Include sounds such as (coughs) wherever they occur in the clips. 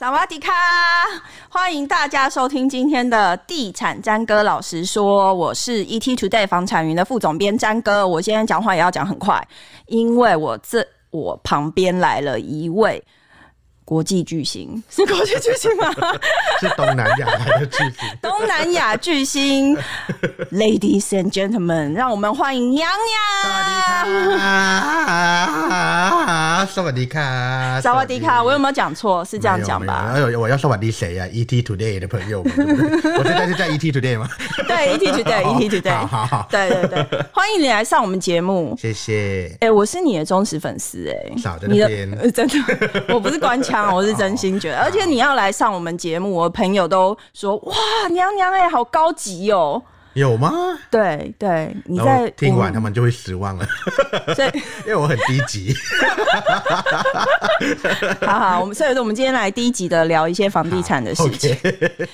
萨瓦迪卡！欢迎大家收听今天的地产詹哥。老实说，我是 ET Today 房产云的副总编詹哥。我今天讲话也要讲很快，因为我这我旁边来了一位。国际巨星是国际巨星吗？(laughs) 是东南亚的巨星，东南亚巨星，Ladies and Gentlemen，让我们欢迎娘娘。萨瓦迪卡，萨瓦迪卡，我有没有讲错？是这样讲吧？哎呦，我要说我迪谁呀？ET Today 的朋友，(laughs) 我现在是在 ET Today 吗？对，ET Today，ET Today，好好对对对，欢迎你来上我们节目，谢谢。哎，我是你的忠实粉丝哎，少的天，真的，我不是关卡。我是真心觉得，(laughs) 而且你要来上我们节目，我朋友都说：“哇，娘娘哎，好高级哦！”有吗？对对，你在听完他们就会失望了，(laughs) 所以 (laughs) 因为我很低级。好好，我们所以说我们今天来低级的聊一些房地产的事情，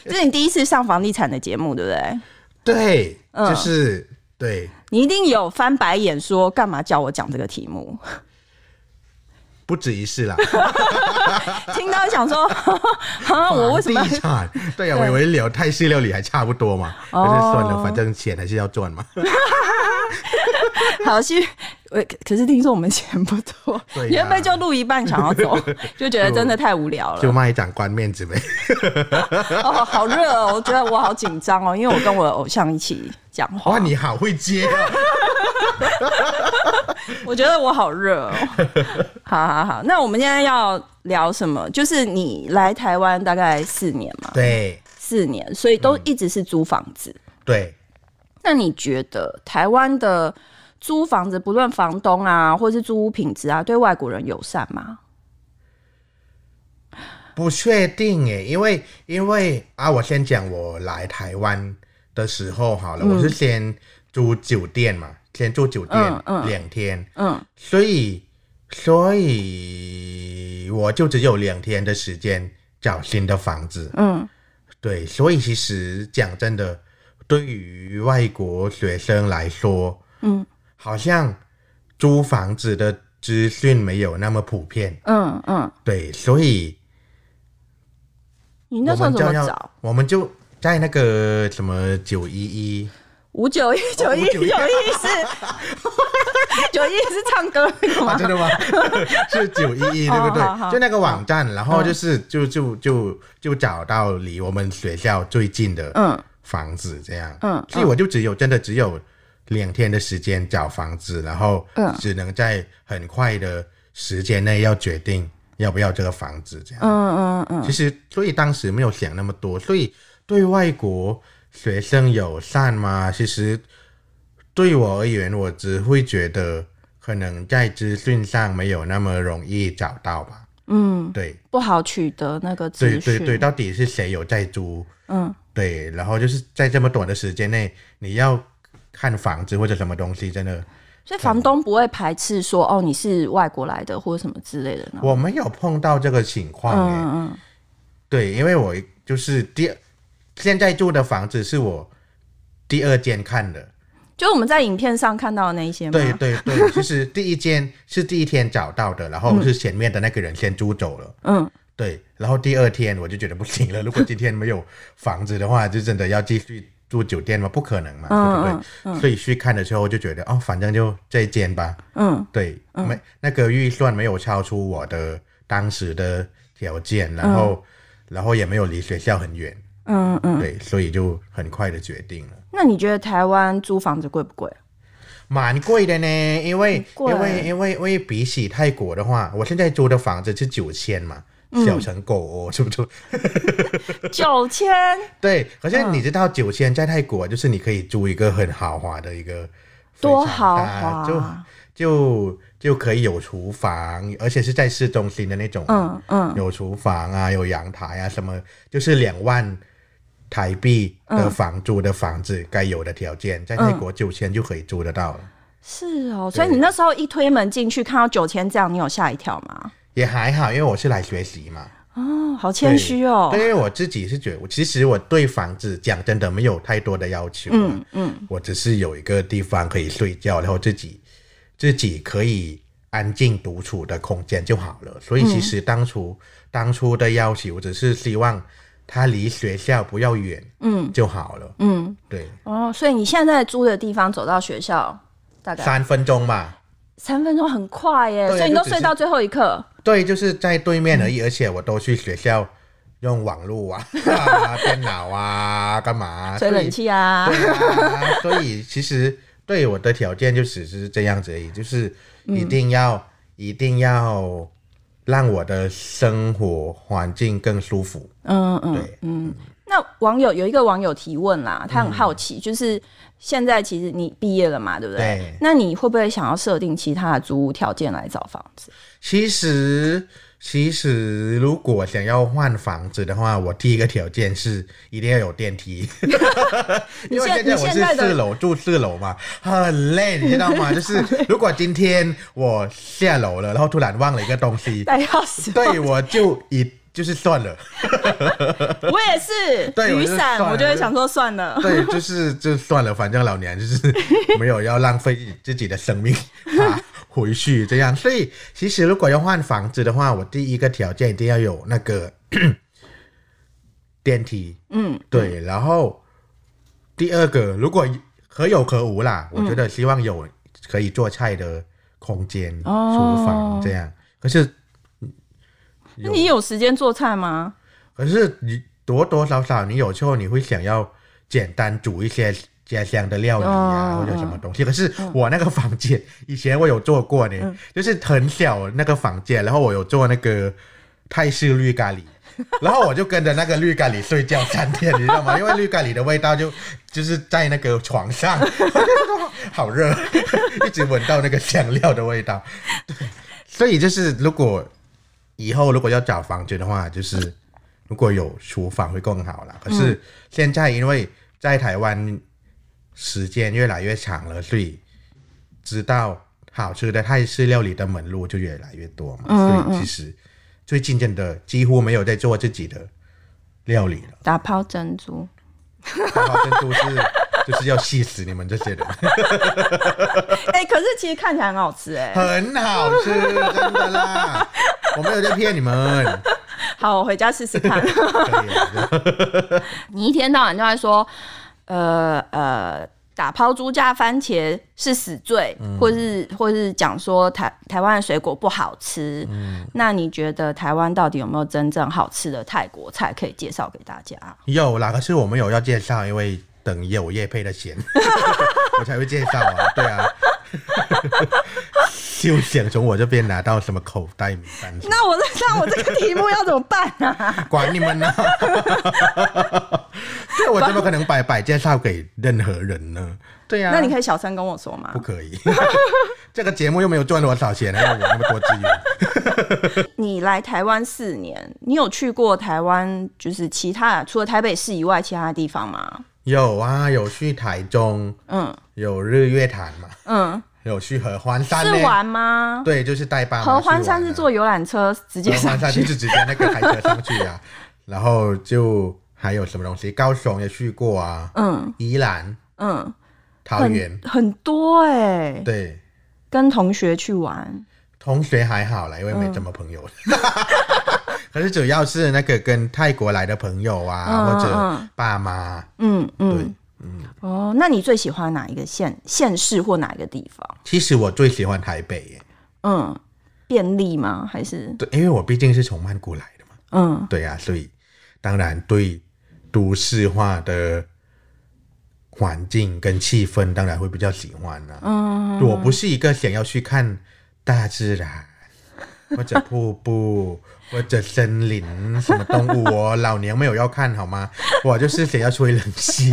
这是你第一次上房地产的节目，对不对？对，嗯，就是对，你一定有翻白眼说：“干嘛叫我讲这个题目？”不止一次啦，(laughs) 听到想说，(laughs) 我为什么 (laughs) 对啊？我以为聊泰式料理还差不多嘛，算了，反正钱还是要赚嘛。好去，我可是听说我们钱不多，原本就录一半，想要走，就觉得真的太无聊了，就卖盏关面子呗。哦，好热哦，我觉得我好紧张哦，因为我跟我偶像一起讲话，你好会接。(laughs) 我觉得我好热哦！(laughs) 好好好，那我们现在要聊什么？就是你来台湾大概四年嘛，对，四年，所以都一直是租房子。对，那你觉得台湾的租房子，不论房东啊，或是租屋品质啊，对外国人友善吗？不确定诶，因为因为啊，我先讲我来台湾的时候好了，我是先租酒店嘛。先住酒店两天，嗯，所以所以我就只有两天的时间找新的房子，嗯，对，所以其实讲真的，对于外国学生来说，嗯，好像租房子的资讯没有那么普遍，嗯嗯，对，所以你那就怎么找？我们就在那个什么九一一。五九一九一九一，是九一，(laughs) 是唱歌吗？真的吗？(laughs) 是九一一，对不对？就那个网站，然后就是就就就就找到离我们学校最近的嗯房子这样嗯，所以我就只有真的只有两天的时间找房子，然后只能在很快的时间内要决定要不要这个房子这样嗯嗯嗯，其实所以当时没有想那么多，所以对外国。学生有善吗？其实对我而言，我只会觉得可能在资讯上没有那么容易找到吧。嗯，对，不好取得那个资讯。对对对，到底是谁有在租？嗯，对。然后就是在这么短的时间内，你要看房子或者什么东西，真的。所以房东不会排斥说哦，你是外国来的或者什么之类的。我没有碰到这个情况嗯嗯。对，因为我就是第。现在住的房子是我第二间看的，就是我们在影片上看到的那一些。对对对，就是第一间是第一天找到的，然后是前面的那个人先租走了。嗯，对。然后第二天我就觉得不行了，如果今天没有房子的话，就真的要继续住酒店吗？不可能嘛，对不对？所以去看的时候就觉得，哦，反正就这间吧。嗯，对，没那个预算没有超出我的当时的条件，然后然后也没有离学校很远。嗯嗯，对，所以就很快的决定了。那你觉得台湾租房子贵不贵？蛮贵的呢，因为因为因为因为比起泰国的话，我现在租的房子是九千嘛，小成狗是不是？(laughs) (laughs) 九千，对，可是你知道，九千在泰国就是你可以租一个很豪华的一个，多豪华，就就就可以有厨房，而且是在市中心的那种，嗯嗯，有厨房啊，有阳台啊，什么，就是两万。台币的房租的房子，该有的条件，在泰国九千就可以租得到了。是哦，所以你那时候一推门进去看到九千这样，你有吓一跳吗？也还好，因为我是来学习嘛。哦，好谦虚哦。因为我自己是觉得，其实我对房子讲真的没有太多的要求。嗯嗯。我只是有一个地方可以睡觉，然后自己自己可以安静独处的空间就好了。所以其实当初当初的要求只是希望。它离学校不要远，嗯，就好了，嗯，对。哦，所以你现在租的地方走到学校大概三分钟吧？三分钟很快耶，所以你都睡到最后一刻。对，就是在对面而已，而且我都去学校用网络啊，(laughs) 电脑啊，干嘛吹冷气啊？啊，所以其实对我的条件就只是这样子而已，就是一定要，一定要。让我的生活环境更舒服。嗯嗯，对，嗯。那网友有一个网友提问啦，他很好奇，就是现在其实你毕业了嘛，对不对？那你会不会想要设定其他的租屋条件来找房子？其实。其实，如果想要换房子的话，我第一个条件是一定要有电梯，(laughs) 因为现在我是四楼住四楼嘛，很累，你知道吗？(laughs) 就是如果今天我下楼了，然后突然忘了一个东西，对，我就一就是算了。(laughs) 我也是，雨伞，我就会想说算了。对，就是就算了，反正老娘就是没有要浪费自己的生命回去这样，所以其实如果要换房子的话，我第一个条件一定要有那个 (coughs) 电梯。嗯，对。然后第二个，如果可有可无啦，我觉得希望有可以做菜的空间，厨房这样。可是，那你有时间做菜吗？可是你多多少少，你有时候你会想要简单煮一些。家乡的料理啊，或者什么东西？可是我那个房间以前我有做过呢，就是很小那个房间，然后我有做那个泰式绿咖喱，(laughs) 然后我就跟着那个绿咖喱睡觉三天，你知道吗？(laughs) 因为绿咖喱的味道就就是在那个床上，(laughs) 好热，一直闻到那个香料的味道。对，所以就是如果以后如果要找房间的话，就是如果有厨房会更好了。可是现在因为在台湾。时间越来越长了，所以知道好吃的泰式料理的门路就越来越多嘛。嗯嗯。所以其实最近真的几乎没有在做自己的料理了。打泡珍珠，打泡珍珠是就是要气死你们这些人。(laughs) 哎，可是其实看起来很好吃哎。很好吃，真的啦，(laughs) 我没有在骗你们。好，我回家试试看。(laughs) 你一天到晚都在说。呃呃，打抛猪加番茄是死罪，或是或是讲说台台湾的水果不好吃，那你觉得台湾到底有没有真正好吃的泰国菜可以介绍给大家？有啦，可是我们有要介绍，因为等有叶配的钱，(laughs) 我才会介绍啊。对啊，(laughs) 就想从我这边拿到什么口袋米饭？那我那我这个题目要怎么办啊？管你们呢。那我怎么可能把摆介绍给任何人呢？对呀，那你可以小声跟我说吗？不可以，(laughs) 这个节目又没有赚多少钱，没有我那么多资源。(laughs) 你来台湾四年，你有去过台湾就是其他除了台北市以外其他地方吗？有啊，有去台中，嗯，有日月潭嘛，嗯，有去合欢山是玩吗？对，就是带班。合欢山是坐游览车直接上，就是直接那个台车上去啊，然后就。还有什么东西？高雄也去过啊，嗯，宜兰，嗯，桃园，很多哎，对，跟同学去玩，同学还好啦，因为没什么朋友，(laughs) 可是主要是那个跟泰国来的朋友啊，或者爸妈，嗯嗯嗯，哦，那你最喜欢哪一个县县市或哪一个地方？其实我最喜欢台北，嗯，便利吗？还是对，因为我毕竟是从曼谷来的嘛，嗯，对啊，所以当然对。都市化的环境跟气氛，当然会比较喜欢啦。嗯，我不是一个想要去看大自然或者瀑布或者森林什么动物，我老娘没有要看好吗？(laughs) 我就是想要吹冷气、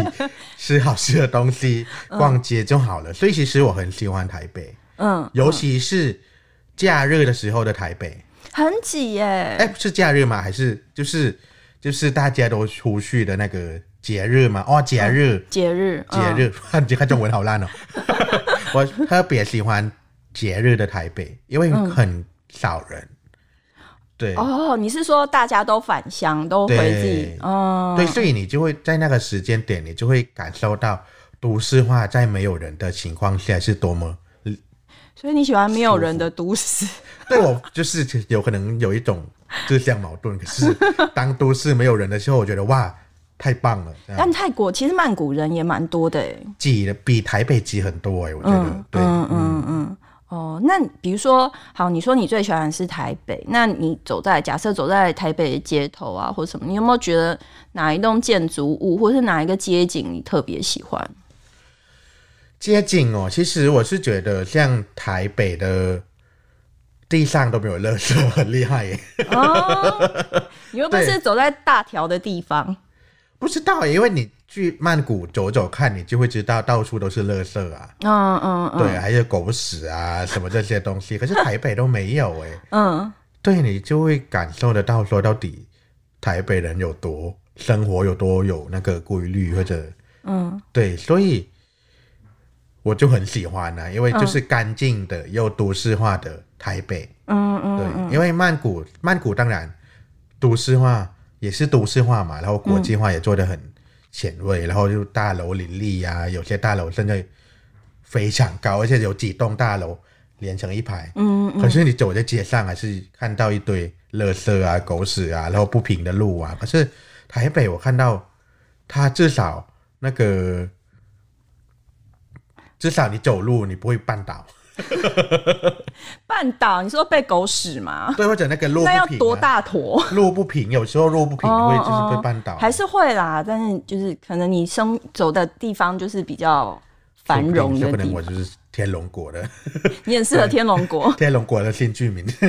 吃好吃的东西、逛街就好了。所以其实我很喜欢台北，嗯，尤其是假日的时候的台北很挤耶。哎，是假日吗？还是就是？就是大家都出去的那个节日嘛，哦，节日，节日，节日，(laughs) 你看中文好烂哦。(laughs) 我特别喜欢节日的台北，因为很少人。对，哦，你是说大家都返乡，都回自己，嗯，对，所以你就会在那个时间点，你就会感受到都市化在没有人的情况下是多么，所以你喜欢没有人的都市？(laughs) 对我就是有可能有一种。就是这样矛盾。可是当都市没有人的时候，我觉得哇，太棒了。但泰国其实曼谷人也蛮多的，挤的比台北挤很多哎，我觉得。嗯嗯嗯。哦，那比如说，好，你说你最喜欢是台北，那你走在假设走在台北街头啊，或什么，你有没有觉得哪一栋建筑物，或是哪一个街景你特别喜欢？街景哦，其实我是觉得像台北的。地上都没有垃圾，很厉害耶！哦，(laughs) 你又不是走在大条的地方，不知道耶。因为你去曼谷走走看，你就会知道到处都是垃圾啊！嗯，嗯对，还有狗屎啊什么这些东西。可是台北都没有哎，(laughs) 嗯，对，你就会感受得到，说到底台北人有多生活有多有那个规律，或者嗯对，所以我就很喜欢呢，因为就是干净的又都市化的。台北，嗯嗯，对，因为曼谷，曼谷当然，都市化也是都市化嘛，然后国际化也做得很前卫，然后就大楼林立呀，有些大楼甚至非常高，而且有几栋大楼连成一排，嗯嗯，可是你走在街上还是看到一堆垃圾啊、狗屎啊，然后不平的路啊，可是台北我看到，它至少那个，至少你走路你不会绊倒。绊 (laughs) 倒，你说被狗屎吗？对，或者那个路不平，那要多大坨？路不平，有时候路不平，你会就是被绊倒，还是会啦？但是就是可能你生走的地方就是比较繁荣的，不然我就是天龙国的，你很适合天龙国，(laughs) 天龙国的新居民。(laughs)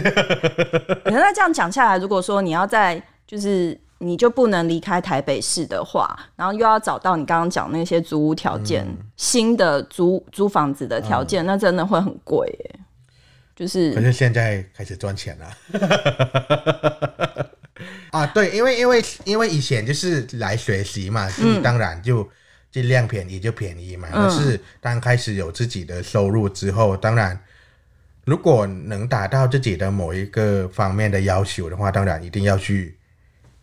那这样讲下来，如果说你要在就是。你就不能离开台北市的话，然后又要找到你刚刚讲那些租屋条件，新的租租房子的条件，那真的会很贵耶。就是，可是现在开始赚钱了。(laughs) 啊，对，因为因为因为以前就是来学习嘛，当然就尽量便宜就便宜嘛。但是当开始有自己的收入之后，当然如果能达到自己的某一个方面的要求的话，当然一定要去。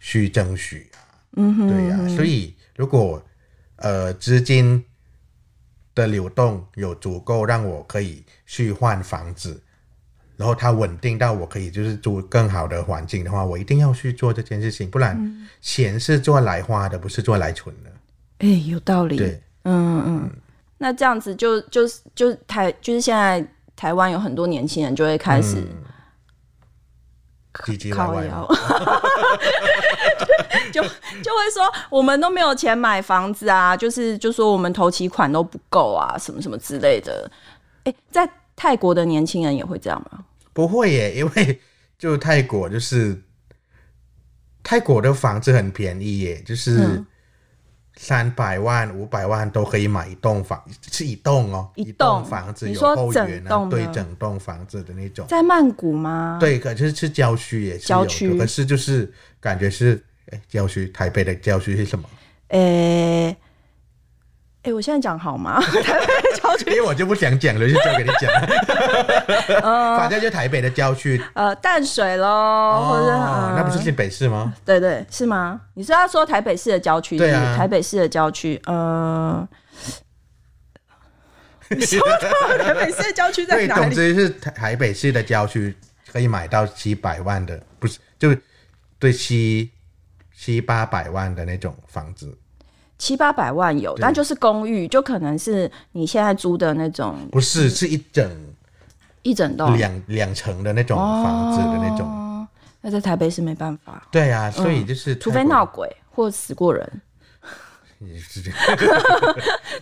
需争取啊，嗯哼，对呀，所以如果呃资金的流动有足够让我可以去换房子，然后它稳定到我可以就是住更好的环境的话，我一定要去做这件事情，不然钱是做来花的，不是做来存的。哎，有道理。对，嗯嗯，那这样子就就是就台就是现在台湾有很多年轻人就会开始，靠腰。(laughs) (laughs) 就就会说我们都没有钱买房子啊，就是就说我们投期款都不够啊，什么什么之类的。哎，在泰国的年轻人也会这样吗？不会耶，因为就泰国就是泰国的房子很便宜耶，就是三百万五百万都可以买一栋房，是一栋哦，一栋房子有后院啊，对整栋房子的那种。在曼谷吗？对，可是是郊区也是郊区，可是就是感觉是。哎，郊区台北的郊区是什么？哎、诶，我现在讲好吗？(laughs) 台北郊区，我就不想讲了，就交给你讲。(laughs) 反正就台北的郊区，呃，淡水喽，或者那不是新北市吗？对对，是吗？你是要说台北市的郊区？对啊，台北市的郊区，呃，(laughs) 你说的台北市的郊区在哪里？总之是台北市的郊区可以买到几百万的，不是？就对七七八百万的那种房子，七八百万有，但就是公寓，就可能是你现在租的那种，不是，是一整一整栋两两层的那种房子的那种。那在台北是没办法，对啊，所以就是除非闹鬼或死过人，也是这样，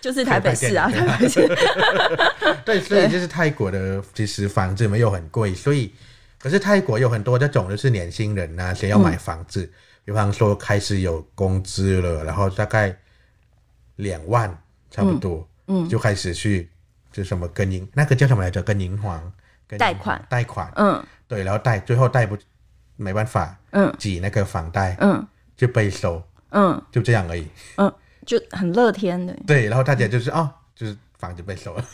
就是台北市啊，(laughs) 对，所以就是泰国的其实房子没有很贵，所以可是泰国有很多这种的是年轻人啊，想要买房子。比方说，开始有工资了，然后大概两万差不多，嗯，就开始去就什么跟银那个叫什么来着？银行跟贷款，贷款，嗯，对，然后贷，最后贷不，没办法，嗯，挤那个房贷，嗯，就被收，嗯，就这样而已，嗯，就很乐天的，对，然后大家就是啊，就是房子被收了，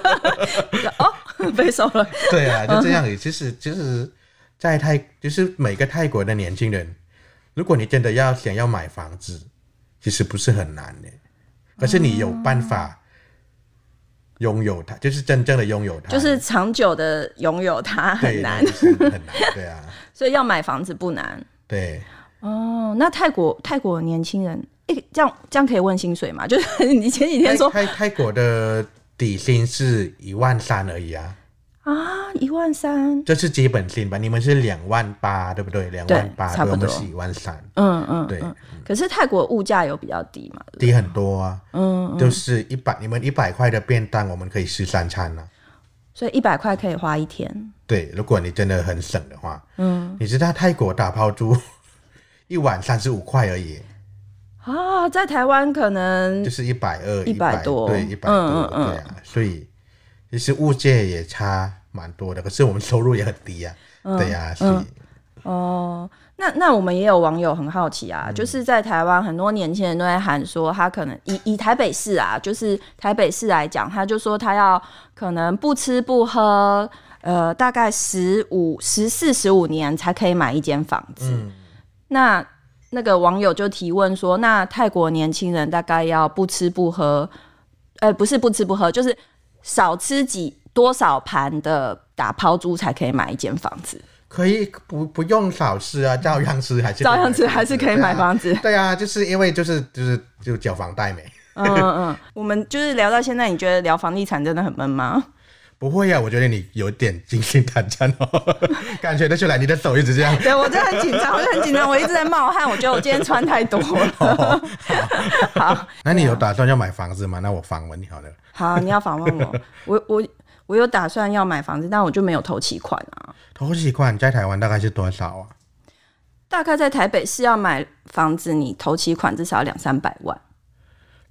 (laughs) 哦，被收了，对啊，就这样，其实其实，在泰，就是每个泰国的年轻人。如果你真的要想要买房子，其实不是很难的，可是你有办法拥有它，就是真正的拥有它，就是长久的拥有它很难，很难，对啊。(laughs) 所以要买房子不难。对，哦，那泰国泰国年轻人，哎，这样这样可以问薪水吗？就是你前几天说泰泰国的底薪是一万三而已啊。啊，一万三，这是基本薪吧？你们是两万八，对不对？两万八，差我多是一万三。嗯嗯，对。可是泰国物价有比较低嘛？低很多啊。嗯，就是一百，你们一百块的便当，我们可以吃三餐了。所以一百块可以花一天。对，如果你真的很省的话，嗯，你知道泰国打抛猪 (laughs) 一晚三十五块而已。啊，在台湾可能就是一百二，一百多，对，一百多。对啊，所以其实物价也差。蛮多的，可是我们收入也很低啊。对呀，是。哦，那那我们也有网友很好奇啊，就是在台湾很多年轻人都在喊说，他可能以以台北市啊，就是台北市来讲，他就说他要可能不吃不喝，呃，大概十五十四十五年才可以买一间房子。那那个网友就提问说，那泰国年轻人大概要不吃不喝，哎，不是不吃不喝，就是少吃几。多少盘的打抛租才可以买一间房子？可以不不用少吃啊，照样吃还是照样吃还是可以买房子。对啊，就是因为就是就是就交房贷没。嗯嗯，我们就是聊到现在，你觉得聊房地产真的很闷吗？不会呀，我觉得你有点惊心胆战，(laughs) 感觉得出来，你的手一直这样。对，我真的很紧张，我很紧张，我一直在冒汗。我觉得我今天穿太多了。(laughs) 好，那你有打算要买房子吗？那我访问你好了。好，你要访问我，我我。我有打算要买房子，但我就没有投期款啊。投期款在台湾大概是多少啊？大概在台北市要买房子，你投期款至少两三百万。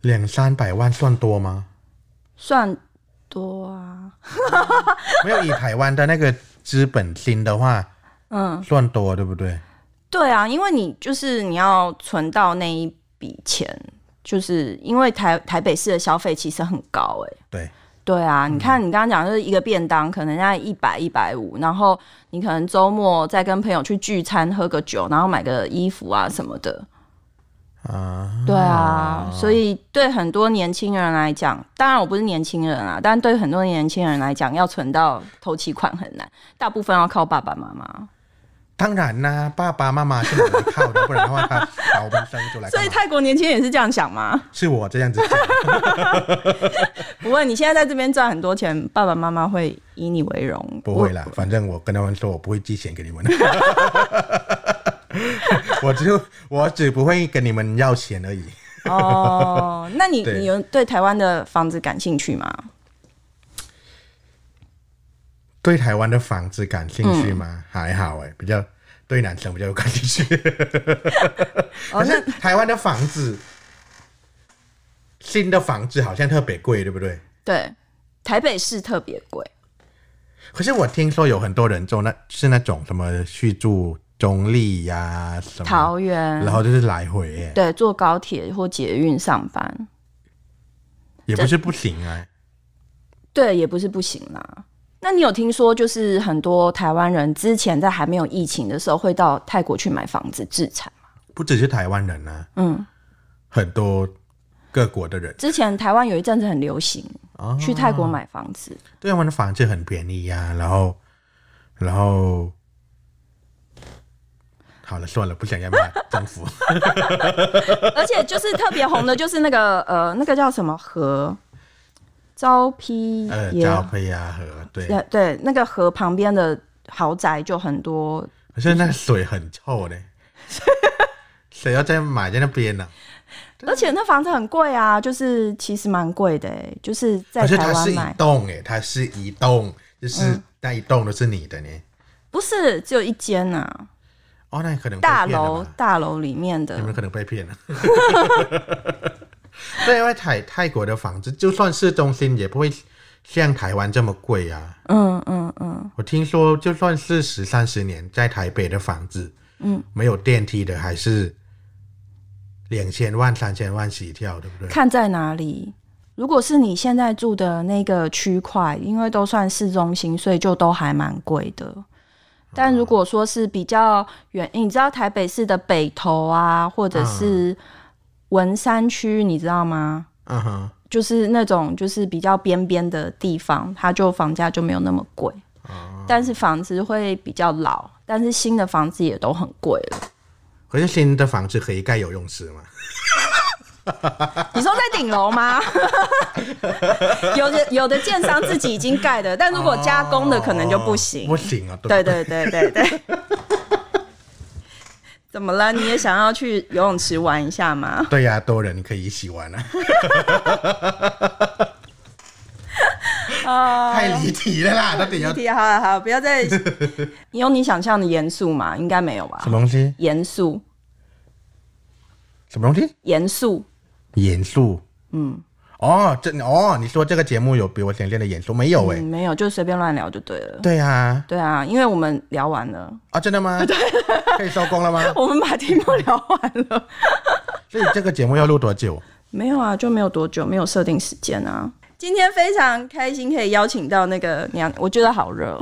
两三百万算多吗？算多啊。(laughs) 没有以台湾的那个资本金的话，嗯，算多对不对？对啊，因为你就是你要存到那一笔钱，就是因为台台北市的消费其实很高，哎，对。对啊，你看你刚刚讲就是一个便当，可能要一百一百五，然后你可能周末再跟朋友去聚餐喝个酒，然后买个衣服啊什么的，啊，对啊，所以对很多年轻人来讲，当然我不是年轻人啊，但对很多年轻人来讲，要存到头期款很难，大部分要靠爸爸妈妈。当然啦，爸爸妈妈是拿来靠的，不然的话，我们生出来。所以泰国年轻人也是这样想吗？是我这样子讲。不过你现在在这边赚很多钱，爸爸妈妈会以你为荣。不会啦，反正我跟他们说，我不会寄钱给你们。(laughs) 我只我只不会跟你们要钱而已。哦，那你你有对台湾的房子感兴趣吗？对台湾的房子感兴趣吗？还好哎，比较对男生比较有感兴趣。(laughs) 可是台湾的房子，新的房子好像特别贵，对不对？对，台北市特别贵。可是我听说有很多人做那是那种什么去住中立呀，什么桃园，然后就是来回，对，坐高铁或捷运上班，也不是不行啊。对，也不是不行啦。那你有听说，就是很多台湾人之前在还没有疫情的时候，会到泰国去买房子置产吗？不只是台湾人呢，嗯，很多各国的人。之前台湾有一阵子很流行去泰国买房子，对，他们的房子很便宜呀。然后，然后，好了，算了，不想要买，征服。而且就是特别红的，就是那个呃，那个叫什么河？招批也，招批鸭河对，对，那个河旁边的豪宅就很多。可是那个水很臭嘞，谁要再买在那边呢？而且那房子很贵啊，就是其实蛮贵的，就是在台湾。买。它是一栋哎，它是一栋，就是那一栋都是你的呢？不是，只有一间呐。哦，那可能大楼大楼里面的有没有可能被骗了？(laughs) 对，为泰泰国的房子，就算市中心也不会像台湾这么贵啊。嗯嗯嗯。我听说，就算是十三十年，在台北的房子，嗯，没有电梯的，还是两千万、三千万起跳，对不对？看在哪里？如果是你现在住的那个区块，因为都算市中心，所以就都还蛮贵的。但如果说是比较远，你知道台北市的北投啊，或者是。文山区你知道吗？嗯哼，就是那种就是比较边边的地方，它就房价就没有那么贵，但是房子会比较老，但是新的房子也都很贵了。可是新的房子可以盖游泳池吗？(laughs) 你说在顶楼吗？有的有的建商自己已经盖的，但如果加工的可能就不行。不行啊！对对对对对。怎么了？你也想要去游泳池玩一下吗？(laughs) 对呀，多人可以一起玩啊！(laughs) 啊，太离题了啦！那底下好了好，不要再 (laughs) 你有你想象的严肃吗？应该没有吧？什么东西？严肃？什么东西？严肃？严肃？嗯。哦，这哦，你说这个节目有比我想练的演出没有？哎，没有，就随便乱聊就对了。对啊，对啊，因为我们聊完了啊，真的吗？(laughs) 对可以收工了吗？(laughs) 我们把题目聊完了，(laughs) 所以这个节目要录多久？没有啊，就没有多久，没有设定时间啊。今天非常开心，可以邀请到那个娘娘，我觉得好热。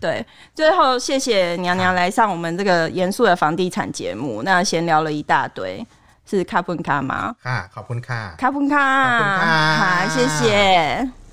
对，最后谢谢娘娘来上我们这个严肃的房地产节目，那闲聊了一大堆。是卡布卡吗？卡布卡，卡布卡，卡卡，谢谢。